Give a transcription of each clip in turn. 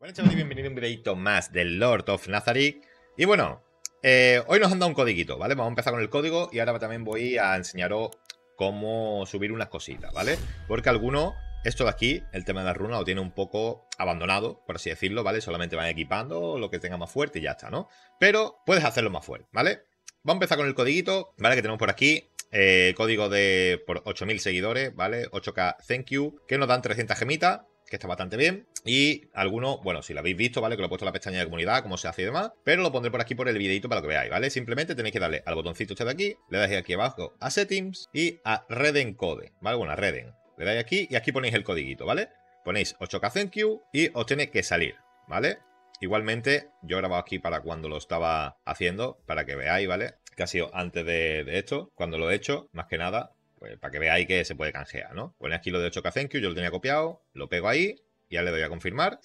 Bueno, chavales, bienvenidos a un videito más del Lord of Nazarick. Y bueno, eh, hoy nos han dado un codiguito, ¿vale? Vamos a empezar con el código y ahora también voy a enseñaros cómo subir unas cositas, ¿vale? Porque algunos, esto de aquí, el tema de la runa lo tiene un poco abandonado, por así decirlo, ¿vale? Solamente van equipando lo que tenga más fuerte y ya está, ¿no? Pero puedes hacerlo más fuerte, ¿vale? Vamos a empezar con el codiguito, ¿vale? Que tenemos por aquí. Eh, código de por 8.000 seguidores, ¿vale? 8K thank you, que nos dan 300 gemitas que está bastante bien. Y algunos, bueno, si lo habéis visto, ¿vale? Que lo he puesto en la pestaña de comunidad, como se hace y demás. Pero lo pondré por aquí por el videito para que veáis, ¿vale? Simplemente tenéis que darle al botoncito este de aquí, le dais aquí abajo a Settings y a Reden Code, ¿vale? Bueno, a Reden. Le dais aquí y aquí ponéis el codiguito, ¿vale? Ponéis 8K y os tiene que salir, ¿vale? Igualmente, yo he grabado aquí para cuando lo estaba haciendo, para que veáis, ¿vale? Que ha sido antes de esto, cuando lo he hecho, más que nada, pues, para que veáis que se puede canjear, ¿no? Pone aquí lo de 8 k thank you, yo lo tenía copiado, lo pego ahí, ya le doy a confirmar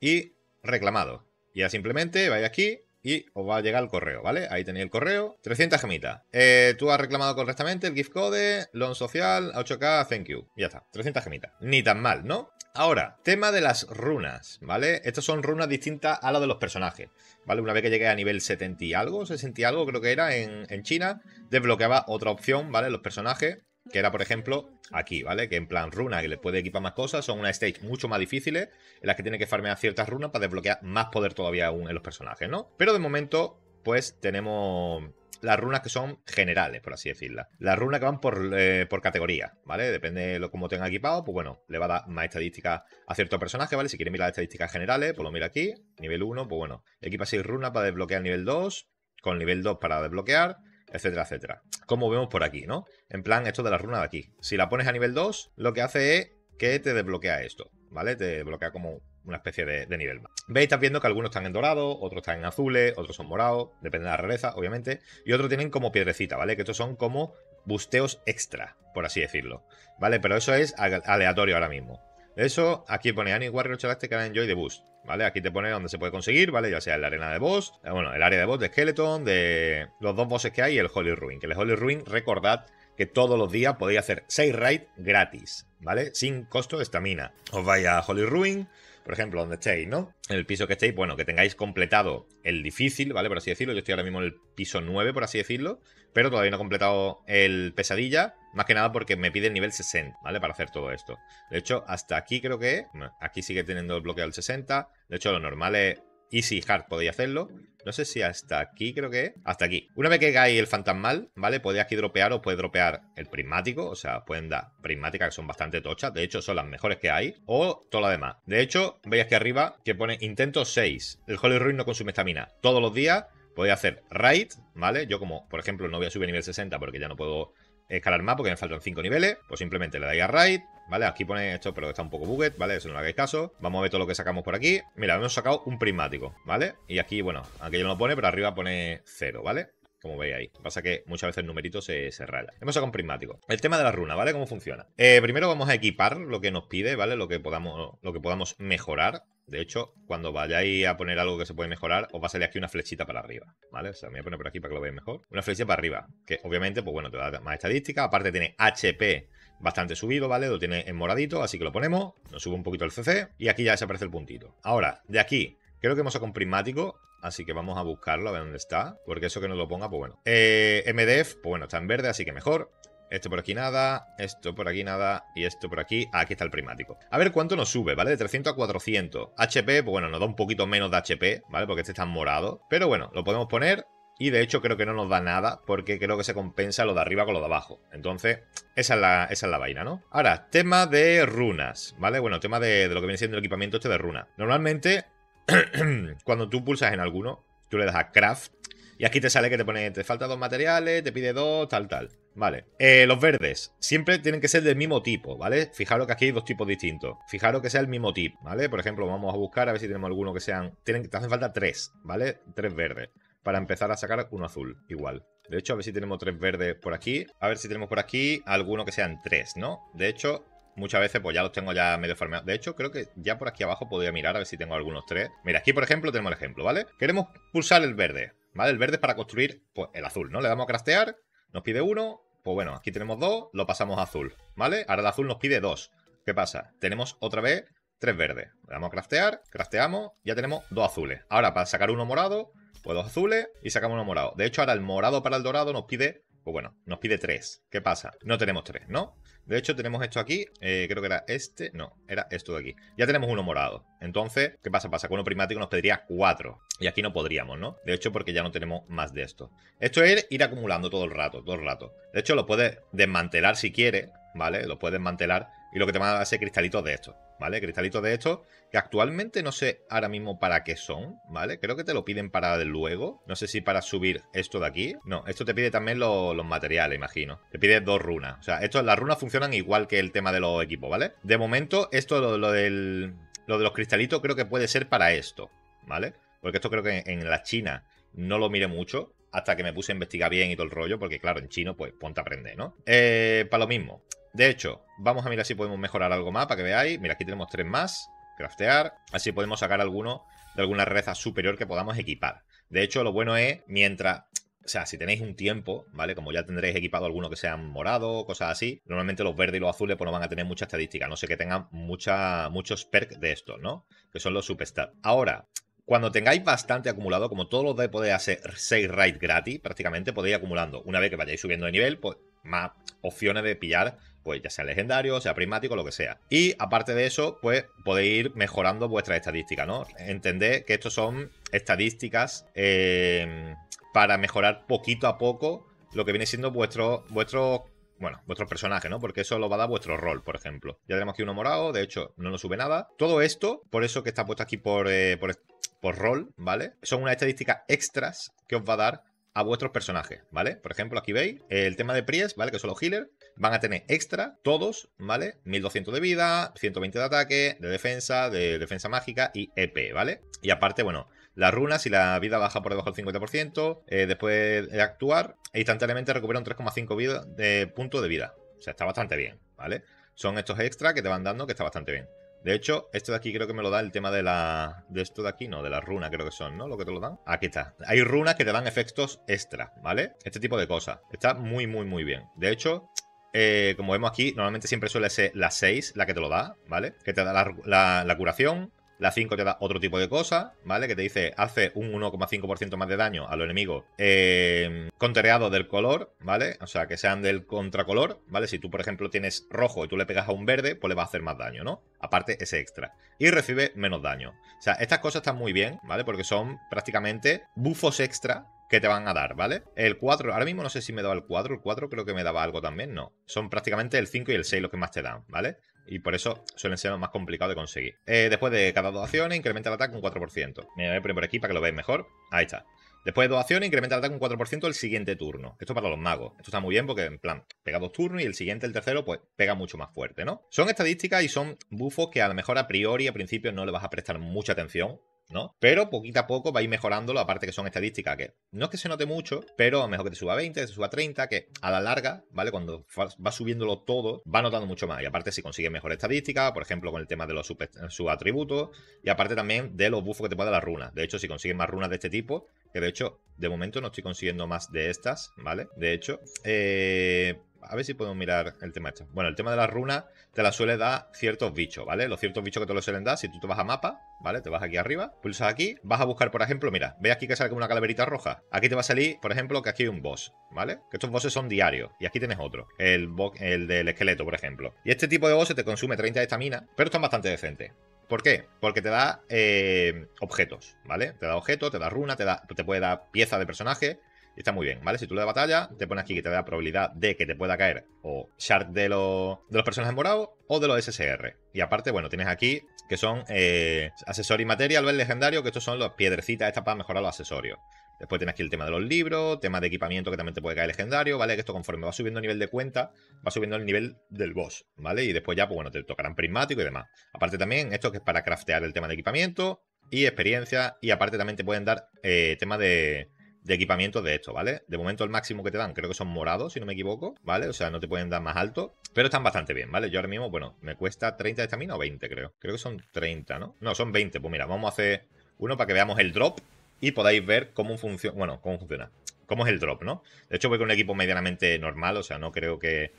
y reclamado. Y ya simplemente vais aquí y os va a llegar el correo, ¿vale? Ahí tenéis el correo. 300 gemitas. Eh, tú has reclamado correctamente el gift code, loan social, 8K, thank you. Ya está, 300 gemitas. Ni tan mal, ¿no? Ahora, tema de las runas, ¿vale? Estas son runas distintas a las de los personajes, ¿vale? Una vez que llegué a nivel 70 y algo, 60 y algo creo que era en China, desbloqueaba otra opción, ¿vale? Los personajes que era, por ejemplo, aquí, ¿vale? Que en plan runa, que le puede equipar más cosas, son unas stage mucho más difíciles, en las que tiene que farmear ciertas runas para desbloquear más poder todavía aún en los personajes, ¿no? Pero de momento, pues tenemos las runas que son generales, por así decirlo Las runas que van eh, por, categoría, ¿vale? Depende de lo, cómo tenga equipado, pues bueno, le va a dar más estadísticas a ciertos personajes, ¿vale? Si quiere mirar las estadísticas generales, pues lo mira aquí. Nivel 1, pues bueno, equipa 6 runas para desbloquear nivel 2, con nivel 2 para desbloquear, etcétera, etcétera. Como vemos por aquí, ¿no? En plan, esto de la runa de aquí. Si la pones a nivel 2, lo que hace es que te desbloquea esto, ¿vale? Te desbloquea como una especie de, nivel más. Veis, estás viendo que algunos están en dorado, otros están en azules, otros son morados, depende de la rareza, obviamente, y otros tienen como piedrecita, ¿vale? Que estos son como busteos extra, por así decirlo, ¿vale? Pero eso es aleatorio ahora mismo. Eso, aquí pone Annie Warrior que este en Joy de Boost. ¿Vale? Aquí te pone donde se puede conseguir, ¿vale? Ya sea en la arena de boss, eh, bueno, el área de boss de Skeleton, de los dos bosses que hay y el Holy Ruin. Que el Holy Ruin, recordad que todos los días podéis hacer 6 raids gratis, ¿vale? Sin costo de estamina. Os vais a Holy Ruin, por ejemplo, donde estéis, ¿no? En el piso que estéis, bueno, que tengáis completado el difícil, ¿vale? Por así decirlo. Yo estoy ahora mismo en el piso 9, por así decirlo pero todavía no he completado el pesadilla, más que nada porque me pide el nivel 60, ¿vale? Para hacer todo esto. De hecho, hasta aquí creo que, aquí sigue teniendo el bloqueo del 60, de hecho lo normal es easy hard, podéis hacerlo. No sé si hasta aquí creo que, hasta aquí. Una vez que hagáis el fantasmal, ¿vale? Podéis aquí dropear o puede dropear el prismático, o sea, pueden dar prismáticas que son bastante tochas, de hecho son las mejores que hay, o todo lo demás. De hecho, veis aquí arriba que pone intento 6, el Holy Ruin no consume estamina, todos los días... Podéis hacer raid, ¿vale? Yo como, por ejemplo, no voy a subir nivel 60 porque ya no puedo escalar más porque me faltan 5 niveles, pues simplemente le dais a raid, ¿vale? Aquí pone esto, pero está un poco bugged, ¿vale? Eso no le hagáis caso. Vamos a ver todo lo que sacamos por aquí. Mira, hemos sacado un prismático, ¿vale? Y aquí, bueno, aquello no lo pone, pero arriba pone 0, ¿vale? Como veis ahí. Pasa que muchas veces el numerito se, se raya. Hemos sacado un prismático. El tema de la runa, ¿vale? ¿Cómo funciona? Eh, primero vamos a equipar lo que nos pide, ¿vale? Lo que podamos, lo que podamos mejorar. De hecho, cuando vayáis a poner algo que se puede mejorar, os va a salir aquí una flechita para arriba, ¿vale? O sea, me voy a poner por aquí para que lo veáis mejor. Una flechita para arriba, que obviamente, pues bueno, te da más estadística. Aparte tiene HP bastante subido, ¿vale? Lo tiene en moradito, así que lo ponemos. Nos sube un poquito el CC y aquí ya desaparece el puntito. Ahora, de aquí, creo que hemos sacado un prismático. Así que vamos a buscarlo, a ver dónde está. Porque eso que no lo ponga, pues bueno. Eh, MDF, pues bueno, está en verde, así que mejor. Esto por aquí nada, esto por aquí nada y esto por aquí. Ah, aquí está el primático. A ver cuánto nos sube, ¿vale? De 300 a 400. HP, bueno, nos da un poquito menos de HP, ¿vale? Porque este está morado. Pero bueno, lo podemos poner y de hecho creo que no nos da nada porque creo que se compensa lo de arriba con lo de abajo. Entonces, esa es la, esa es la vaina, ¿no? Ahora, tema de runas, ¿vale? Bueno, tema de, lo que viene siendo el equipamiento este de runas. Normalmente, cuando tú pulsas en alguno, tú le das a craft y aquí te sale que te pone, te falta dos materiales, te pide dos, tal, tal. Vale, eh, los verdes siempre tienen que ser del mismo tipo, ¿vale? Fijaros que aquí hay dos tipos distintos. Fijaros que sea el mismo tipo, ¿vale? Por ejemplo, vamos a buscar a ver si tenemos alguno que sean... Tienen, te hacen falta tres, ¿vale? Tres verdes para empezar a sacar uno azul, igual. De hecho, a ver si tenemos tres verdes por aquí. A ver si tenemos por aquí alguno que sean tres, ¿no? De hecho, muchas veces pues ya los tengo ya medio farmeados. De hecho, creo que ya por aquí abajo podría mirar a ver si tengo algunos tres. Mira, aquí por ejemplo tenemos el ejemplo, ¿vale? Queremos pulsar el verde, ¿vale? El verde es para construir pues, el azul, ¿no? Le damos a craftear nos pide uno, pues bueno, aquí tenemos dos, lo pasamos a azul, ¿vale? Ahora el azul nos pide dos. ¿Qué pasa? Tenemos otra vez tres verdes. Vamos a craftear, crafteamos, ya tenemos dos azules. Ahora para sacar uno morado, pues dos azules y sacamos uno morado. De hecho, ahora el morado para el dorado nos pide pues bueno, nos pide tres. ¿Qué pasa? No tenemos tres, ¿no? De hecho, tenemos esto aquí. Eh, creo que era este. No, era esto de aquí. Ya tenemos uno morado. Entonces, ¿qué pasa? Pasa con uno primático nos pediría cuatro. Y aquí no podríamos, ¿no? De hecho, porque ya no tenemos más de esto. Esto es ir acumulando todo el rato, todo el rato. De hecho, lo puedes desmantelar si quieres, ¿vale? Lo puedes desmantelar y lo que te van a dar cristalitos de estos, ¿vale? Cristalitos de estos que actualmente no sé ahora mismo para qué son, ¿vale? Creo que te lo piden para luego. No sé si para subir esto de aquí. No, esto te pide también los materiales, imagino. Te pide dos runas. O sea, las runas funcionan igual que el tema de los equipos, ¿vale? De momento, esto, lo, del, lo de los cristalitos creo que puede ser para esto, ¿vale? Porque esto creo que en, la China no lo mire mucho hasta que me puse a investigar bien y todo el rollo, porque claro, en chino, pues ponte a aprender, ¿no? Eh, para lo mismo, de hecho, vamos a mirar si podemos mejorar algo más para que veáis. Mira, aquí tenemos tres más. Craftear. Así podemos sacar alguno de alguna reza superior que podamos equipar. De hecho, lo bueno es, mientras... O sea, si tenéis un tiempo, ¿vale? Como ya tendréis equipado alguno que sean morado, cosas así. Normalmente los verdes y los azules pues no van a tener mucha estadística. No sé que tengan mucha, muchos perks de estos, ¿no? Que son los superstars. Ahora, cuando tengáis bastante acumulado, como todos los de poder hacer 6 raids gratis, prácticamente podéis acumulando. Una vez que vayáis subiendo de nivel, pues más opciones de pillar pues ya sea legendario, sea prismático, lo que sea. Y aparte de eso, pues podéis ir mejorando vuestras estadísticas, ¿no? Entended que estos son estadísticas eh, para mejorar poquito a poco lo que viene siendo vuestro, vuestro bueno, vuestros personaje ¿no? Porque eso lo va a dar vuestro rol, por ejemplo. Ya tenemos aquí uno morado, de hecho, no nos sube nada. Todo esto, por eso que está puesto aquí por, eh, por rol, ¿vale? Son unas estadísticas extras que os va a dar a vuestros personajes, ¿vale? Por ejemplo, aquí veis el tema de Pries, ¿vale? Que son los healers van a tener extra, todos, ¿vale? 1200 de vida, 120 de ataque, de defensa, de defensa mágica y EP, ¿vale? Y aparte, bueno, las runas, si la vida baja por debajo del 50%, eh, después de actuar, instantáneamente recupera un 3,5 de punto de vida. O sea, está bastante bien, ¿vale? Son estos extra que te van dando que está bastante bien. De hecho, esto de aquí creo que me lo da el tema de la... De esto de aquí, no, de la runa creo que son, ¿no? Lo que te lo dan. Aquí está. Hay runas que te dan efectos extra, ¿vale? Este tipo de cosas. Está muy, muy, muy bien. De hecho, eh, como vemos aquí, normalmente siempre suele ser la 6 la que te lo da, ¿vale? Que te da la, curación, la 5 te da otro tipo de cosas, ¿vale? Que te dice, hace un 1,5% más de daño a los enemigos eh, contereados del color, ¿vale? O sea, que sean del contracolor, ¿vale? Si tú, por ejemplo, tienes rojo y tú le pegas a un verde, pues le va a hacer más daño, ¿no? Aparte ese extra. Y recibe menos daño. O sea, estas cosas están muy bien, ¿vale? Porque son prácticamente bufos extra que te van a dar, ¿vale? El 4, ahora mismo no sé si me daba el 4, el 4 creo que me daba algo también, no. Son prácticamente el 5 y el 6 los que más te dan, ¿vale? y por eso suelen ser más complicados de conseguir. Eh, después de cada dos acciones, incrementa el ataque un 4%. Me voy a poner por aquí para que lo veáis mejor. Ahí está. Después de dos acciones, incrementa el ataque un 4% el siguiente turno. Esto para los magos. Esto está muy bien porque, en plan, pega dos turnos y el siguiente, el tercero, pues pega mucho más fuerte, ¿no? Son estadísticas y son bufos que a lo mejor a priori, a principio, no le vas a prestar mucha atención. ¿no? Pero poquito a poco Va a ir mejorándolo, aparte que son estadísticas que no es que se note mucho, pero mejor que te suba 20, que te suba 30, que a la larga, ¿vale? Cuando va subiéndolo todo, va notando mucho más. Y aparte si consigues mejor estadística, por ejemplo, con el tema de los eh, subatributos, y aparte también de los buffos que te puede dar las runas. De hecho, si consigues más runas de este tipo, que de hecho, de momento no estoy consiguiendo más de estas, ¿vale? De hecho, eh a ver si podemos mirar el tema este. Bueno, el tema de las runas te las suele dar ciertos bichos, ¿vale? Los ciertos bichos que te lo suelen dar, si tú te vas a mapa, ¿vale? Te vas aquí arriba, pulsas aquí, vas a buscar, por ejemplo, mira, ve aquí que sale como una calaverita roja. Aquí te va a salir, por ejemplo, que aquí hay un boss, ¿vale? Que estos bosses son diarios. Y aquí tienes otro, el, el del esqueleto, por ejemplo. Y este tipo de bosses te consume 30 de estamina, pero están bastante decentes. ¿Por qué? Porque te da eh, objetos, ¿vale? Te da objetos, te da runa te, da, te puede dar piezas de personaje, está muy bien, ¿vale? Si tú le das batalla, te pones aquí que te da probabilidad de que te pueda caer o shard de, los de los personajes morados o de los SSR. Y aparte, bueno, tienes aquí que son eh, accesorios y material, ver legendario, que estos son las piedrecitas estas para mejorar los accesorios. Después tienes aquí el tema de los libros, tema de equipamiento que también te puede caer legendario, ¿vale? Que esto conforme va subiendo el nivel de cuenta, va subiendo el nivel del boss, ¿vale? Y después ya, pues bueno, te tocarán prismático y demás. Aparte también, esto que es para craftear el tema de equipamiento y experiencia, y aparte también te pueden dar eh, tema de, de equipamiento de esto, ¿vale? De momento el máximo que te dan creo que son morados, si no me equivoco, ¿vale? O sea, no te pueden dar más alto, pero están bastante bien, ¿vale? Yo ahora mismo, bueno, me cuesta 30 de estamina o 20, creo. Creo que son 30, ¿no? No, son 20. Pues mira, vamos a hacer uno para que veamos el drop y podáis ver cómo funciona, bueno, cómo funciona. Cómo es el drop, ¿no? De hecho voy con un equipo medianamente normal, o sea, no creo que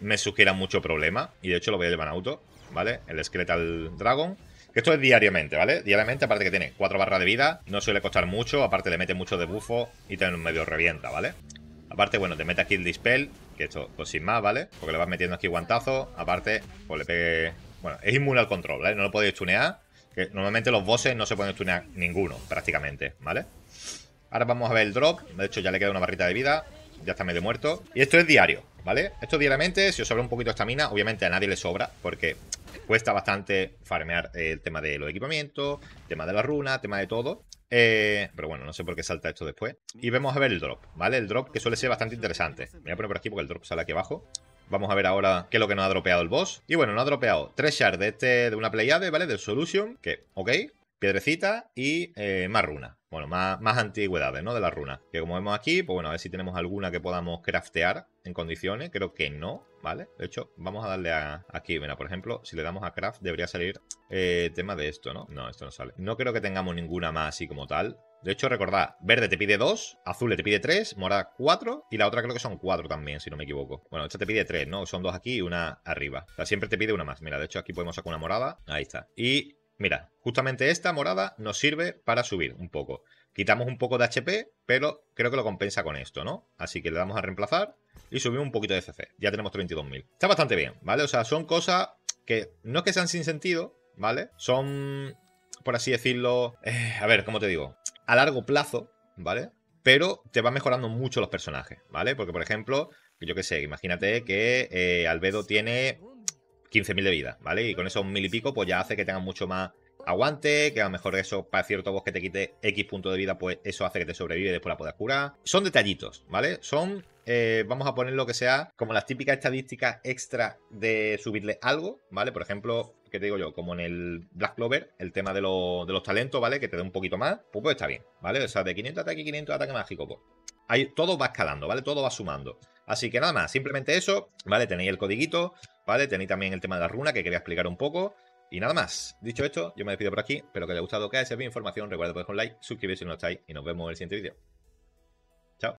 me sugiera mucho problema. Y de hecho lo voy a llevar en auto, ¿vale? El Skeletal Dragon. Esto es diariamente, ¿vale? Diariamente, aparte que tiene cuatro barras de vida, no suele costar mucho, aparte le mete mucho de bufo y te medio revienta, ¿vale? Aparte, bueno, te mete aquí el dispel, que esto, pues sin más, ¿vale? Porque le vas metiendo aquí guantazo, aparte, pues le pegue... Bueno, es inmune al control, ¿vale? ¿eh? No lo podéis tunear, que normalmente los bosses no se pueden tunear ninguno, prácticamente, ¿vale? Ahora vamos a ver el drop, de hecho ya le queda una barrita de vida, ya está medio muerto. Y esto es diario, ¿vale? Esto diariamente, si os sobra un poquito de estamina, obviamente a nadie le sobra, porque cuesta bastante farmear eh, el tema de los equipamientos, tema de la runa, tema de todo. Eh, pero bueno, no sé por qué salta esto después. Y vamos a ver el drop, ¿vale? El drop que suele ser bastante interesante. Me voy a poner por aquí porque el drop sale aquí abajo. Vamos a ver ahora qué es lo que nos ha dropeado el boss. Y bueno, nos ha dropeado tres shards de, este, de una playade, ¿vale? Del Solution, que, ok, piedrecita y eh, más runa Bueno, más, más, antigüedades, ¿no? De las runas. Que como vemos aquí, pues bueno, a ver si tenemos alguna que podamos craftear en condiciones. Creo que no, ¿vale? De hecho, vamos a darle aquí. Mira, por ejemplo, si le damos a craft debería salir eh, tema de esto, ¿no? No, esto no sale. No creo que tengamos ninguna más así como tal. De hecho, recordad, verde te pide dos, azul te pide tres, morada cuatro y la otra creo que son cuatro también, si no me equivoco. Bueno, esta te pide tres, ¿no? Son dos aquí y una arriba. O sea, siempre te pide una más. Mira, de hecho aquí podemos sacar una morada. Ahí está. Y Mira, justamente esta morada nos sirve para subir un poco. Quitamos un poco de HP, pero creo que lo compensa con esto, ¿no? Así que le damos a reemplazar y subimos un poquito de CC. Ya tenemos 32.000. Está bastante bien, ¿vale? O sea, son cosas que no es que sean sin sentido, ¿vale? Son, por así decirlo, eh, a ver, ¿cómo te digo? A largo plazo, ¿vale? Pero te va mejorando mucho los personajes, ¿vale? Porque, por ejemplo, yo qué sé, imagínate que eh, Albedo tiene 15.000 de vida, ¿vale? Y con esos mil y pico, pues ya hace que tengas mucho más aguante, que a lo mejor eso para cierto vos que te quite X punto de vida, pues eso hace que te sobrevive y después la puedas curar. Son detallitos, ¿vale? Son, eh, vamos a poner lo que sea, como las típicas estadísticas extra de subirle algo, ¿vale? Por ejemplo, ¿qué te digo yo? Como en el Black Clover, el tema de, los talentos, ¿vale? Que te dé un poquito más, pues, pues está bien, ¿vale? O sea, de 500 ataque, 500 ataque mágico, pues. Ahí, todo va escalando, ¿vale? Todo va sumando. Así que nada más, simplemente eso, ¿vale? Tenéis el codiguito. ¿Vale? Tenéis también el tema de la runa que quería explicar un poco. Y nada más. Dicho esto, yo me despido por aquí. Espero que os haya gustado, que haya servido información. Recuerda dejar un like, suscribirse si no lo estáis y nos vemos en el siguiente vídeo.